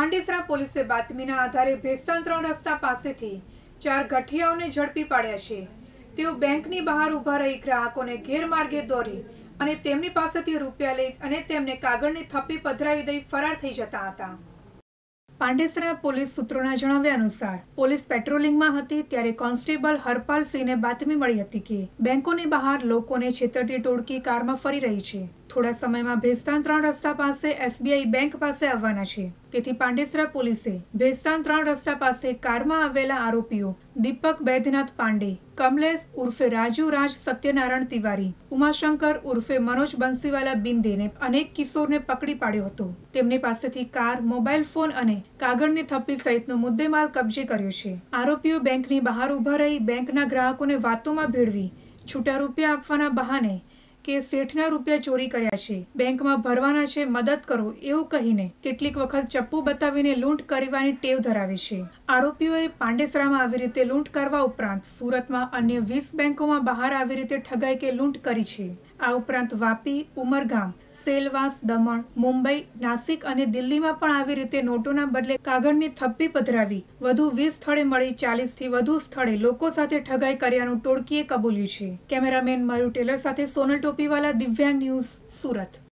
પાંડેસરા પોલીસે બાતમીના આધારે ભેસાણ ત્રણ રસ્તા પાસેથી ચાર ગઠિયાઓને ઝડપી પાડ્યા છે તેઓ બેંકની બહાર ઊભા રહી ગ્રાહકોને ગેરમાર્ગે દોરી અને તેમની પાસેથી રૂપિયા લઈ અને તેમને કાગળની થપ્પી પધરાવી દઈ ફરાર થઈ જતા હતા પાંડેસરા પોલીસ સૂત્રોના જણાવ્યા અનુસાર પોલીસ પેટ્રોલિંગમાં હતી ત્યારે કોન્સ્ટેબલ હરપાલસિંહને બાતમી મળી હતી કે બેંકોની બહાર લોકોને છેતરતી ટોળકી કારમાં ફરી રહી છે થોડા સમયમાં ભેસ્તાન ત્રણ રસ્તા પાસે એસબીઆઈ બેંક પાસે આવવાના છે તેથી પાંડેસરા પોલીસે ભેસ્તાન ત્રણ રસ્તા પાસે કારમાં આવેલા આરોપીઓ દીપક બૈદ્યનાથ પાંડે કમલેશ ઉર્ફે રાજુ રાજ સત્યનારાયણ તિવારી ઉમાશંકર ઉર્ફે મનોજ બંસીવાલા બિંદેને અનેક કિશોરને પકડી પાડ્યો હતો તેમની પાસેથી કાર મોબાઈલ ફોન અને કાગળની થપ્પી સહિતનો મુદ્દેમાલ કબજે કર્યો છે આરોપીઓ બેંકની બહાર ઊભા રહી બેંકના ગ્રાહકોને વાતોમાં ભેળવી છૂટા રૂપિયા આપવાના બહાને કે શેઠના રૂપિયા ચોરી કર્યા છે બેંકમાં ભરવાના છે મદદ કરો એવું કહીને કેટલીક વખત ચપ્પુ બતાવીને લૂંટ કરવાની ટેવ ધરાવે છે આરોપીઓએ પાંડેસરામાં આવી રીતે લૂંટ કરવા ઉપરાંત સુરતમાં અન્ય વીસ બેંકોમાં બહાર આવી રીતે ઠગાઈ કે લૂંટ કરી છે આ ઉપરાંત વાપી ઉમરગામ સેલવાસ દમણ મુંબઈ નાસિક અને દિલ્હીમાં પણ આવી રીતે નોટોના બદલે કાગળની થપ્પી પધરાવી વધુ વીસ સ્થળે મળી ચાલીસથી વધુ સ્થળે લોકો સાથે ઠગાઈ કર્યાનું ટોળકીએ કબૂલ્યું છે કેમેરામેન મયુ ટેલર સાથે સોનલ ટોપીવાલા દિવ્યાંગ ન્યૂઝ સુરત